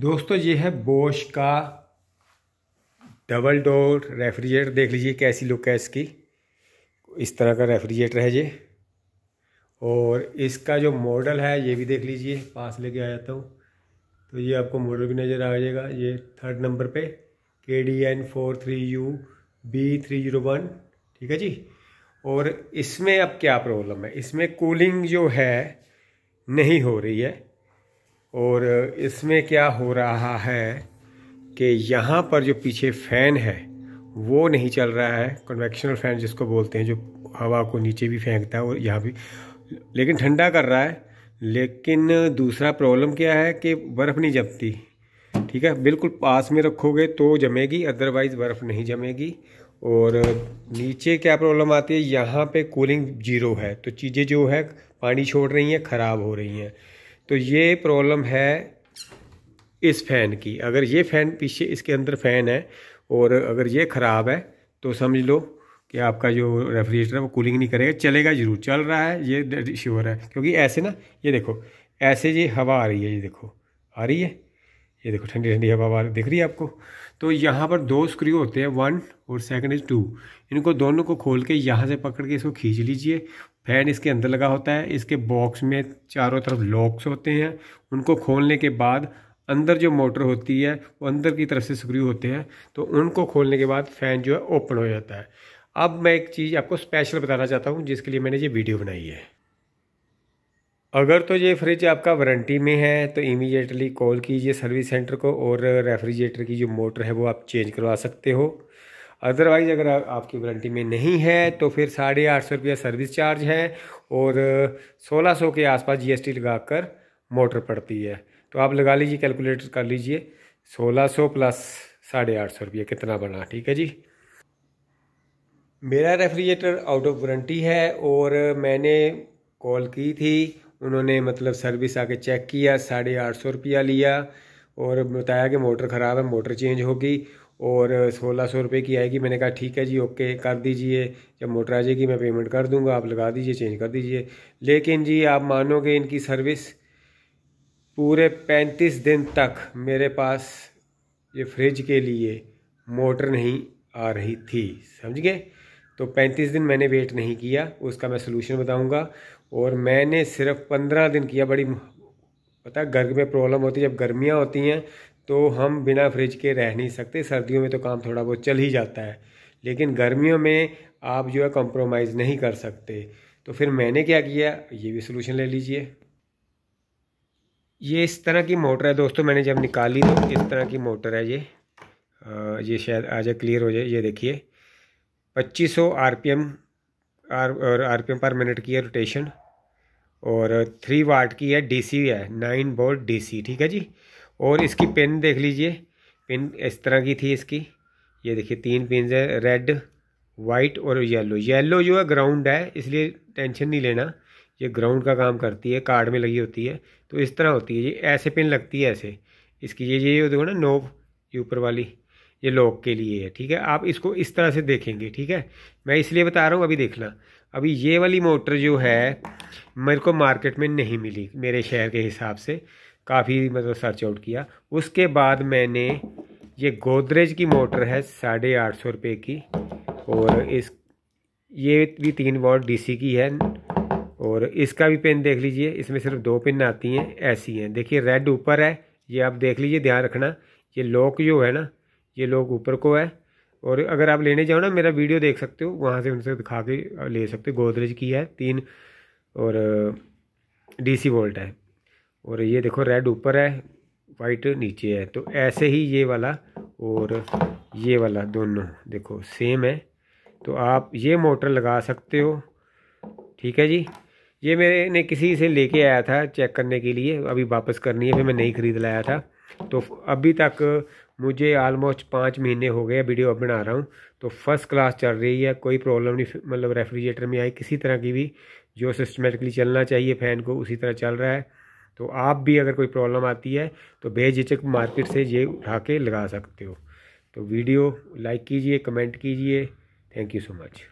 दोस्तों ये है बोश का डबल डोर रेफ्रिजरेटर देख लीजिए कैसी लुक है इसकी इस तरह का रेफ्रिजरेटर है ये और इसका जो मॉडल है ये भी देख लीजिए पास लेके आ जाता हूँ तो ये आपको मॉडल भी नज़र आ जाएगा ये थर्ड नंबर पे K D N four three U B three zero one ठीक है जी और इसमें अब क्या प्रॉब्लम है इसमें कूलिंग जो है नहीं हो रही है और इसमें क्या हो रहा है कि यहाँ पर जो पीछे फ़ैन है वो नहीं चल रहा है कन्वेक्शनल फ़ैन जिसको बोलते हैं जो हवा को नीचे भी फेंकता है और यहाँ भी लेकिन ठंडा कर रहा है लेकिन दूसरा प्रॉब्लम क्या है कि बर्फ़ नहीं जमती ठीक है बिल्कुल पास में रखोगे तो जमेगी अदरवाइज़ बर्फ़ नहीं जमेगी और नीचे क्या प्रॉब्लम आती है यहाँ पे कूलिंग जीरो है तो चीज़ें जो है पानी छोड़ रही हैं ख़राब हो रही हैं तो ये प्रॉब्लम है इस फ़ैन की अगर ये फ़ैन पीछे इसके अंदर फ़ैन है और अगर ये ख़राब है तो समझ लो कि आपका जो रेफ्रिजरेटर है वो कूलिंग नहीं करेगा चलेगा ज़रूर चल रहा है ये श्योर है क्योंकि ऐसे ना ये देखो ऐसे ये हवा आ रही है ये देखो आ रही है ये देखो ठंडी ठंडी हवा दिख रही है आपको तो यहाँ पर दो स्क्रू होते हैं वन और सेकंड इज टू इनको दोनों को खोल के यहाँ से पकड़ के इसको खींच लीजिए फैन इसके अंदर लगा होता है इसके बॉक्स में चारों तरफ लॉक्स होते हैं उनको खोलने के बाद अंदर जो मोटर होती है वो अंदर की तरफ से स्क्रू होते हैं तो उनको खोलने के बाद फ़ैन जो है ओपन हो जाता है अब मैं एक चीज़ आपको स्पेशल बताना चाहता हूँ जिसके लिए मैंने ये वीडियो बनाई है अगर तो ये फ्रिज आपका वारंटी में है तो इमीडिएटली कॉल कीजिए सर्विस सेंटर को और रेफ्रिजरेटर की जो मोटर है वो आप चेंज करवा सकते हो अदरवाइज़ अगर आपकी वारंटी में नहीं है तो फिर साढ़े आठ सौ रुपया सर्विस चार्ज है और सोलह सौ के आसपास जीएसटी लगाकर मोटर पड़ती है तो आप लगा लीजिए कैलकुलेटर कर लीजिए सोलह सौ प्लस साढ़े आठ सौ रुपया कितना बना ठीक है जी मेरा रेफ्रिजरेटर आउट ऑफ वारंटी है और मैंने कॉल की थी उन्होंने मतलब सर्विस आके चेक किया साढ़े आठ सौ रुपया लिया और बताया कि मोटर ख़राब है मोटर चेंज होगी और सोलह सौ रुपये की आएगी मैंने कहा ठीक है जी ओके कर दीजिए जब मोटर आ जाएगी मैं पेमेंट कर दूंगा आप लगा दीजिए चेंज कर दीजिए लेकिन जी आप मानोगे इनकी सर्विस पूरे पैंतीस दिन तक मेरे पास ये फ्रिज के लिए मोटर नहीं आ रही थी समझ गए तो पैंतीस दिन मैंने वेट नहीं किया उसका मैं सलूशन बताऊंगा और मैंने सिर्फ पंद्रह दिन किया बड़ी पता है घर में प्रॉब्लम होती है जब गर्मियाँ होती हैं तो हम बिना फ्रिज के रह नहीं सकते सर्दियों में तो काम थोड़ा बहुत चल ही जाता है लेकिन गर्मियों में आप जो है कॉम्प्रोमाइज़ नहीं कर सकते तो फिर मैंने क्या किया ये भी सोल्यूशन ले लीजिए ये इस तरह की मोटर है दोस्तों मैंने जब निकाली तो इस तरह की मोटर है ये आ, ये शायद आ जाए क्लियर हो जाए ये देखिए 2500 आरपीएम आर और R P M per minute की है रोटेशन और थ्री वाट की है डीसी है नाइन बोल्ट डीसी ठीक है जी और इसकी पिन देख लीजिए पिन इस तरह की थी इसकी ये देखिए तीन पिन है रेड वाइट और येलो येलो जो है ग्राउंड है इसलिए टेंशन नहीं लेना ये ग्राउंड का काम करती है कार्ड में लगी होती है तो इस तरह होती है ये ऐसे पिन लगती है ऐसे इसकी ये ये होती है ना नोब ये ऊपर वाली ये लॉक के लिए है ठीक है आप इसको इस तरह से देखेंगे ठीक है मैं इसलिए बता रहा हूँ अभी देखना अभी ये वाली मोटर जो है मेरे को मार्केट में नहीं मिली मेरे शहर के हिसाब से काफ़ी मतलब सर्च आउट किया उसके बाद मैंने ये गोदरेज की मोटर है साढ़े आठ सौ रुपये की और इस ये भी तीन वॉल्ट डीसी की है और इसका भी पेन देख लीजिए इसमें सिर्फ दो पेन आती हैं ऐसी हैं देखिए रेड ऊपर है ये आप देख लीजिए ध्यान रखना ये लॉक जो है ना ये लोग ऊपर को है और अगर आप लेने जाओ ना मेरा वीडियो देख सकते हो वहाँ से उनसे दिखा के ले सकते हो गोदरेज की है तीन और डीसी वोल्ट है और ये देखो रेड ऊपर है वाइट नीचे है तो ऐसे ही ये वाला और ये वाला दोनों देखो सेम है तो आप ये मोटर लगा सकते हो ठीक है जी ये मेरे ने किसी से लेके आया था चेक करने के लिए अभी वापस करनी है फिर मैं नहीं ख़रीद लाया था तो अभी तक मुझे आलमोस्ट पाँच महीने हो गए वीडियो अब बना रहा हूँ तो फर्स्ट क्लास चल रही है कोई प्रॉब्लम नहीं मतलब रेफ्रिजरेटर में आई किसी तरह की भी जो सिस्टमेटिकली चलना चाहिए फ़ैन को उसी तरह चल रहा है तो आप भी अगर कोई प्रॉब्लम आती है तो बेझिझक मार्केट से ये उठा के लगा सकते हो तो वीडियो लाइक कीजिए कमेंट कीजिए थैंक यू सो मच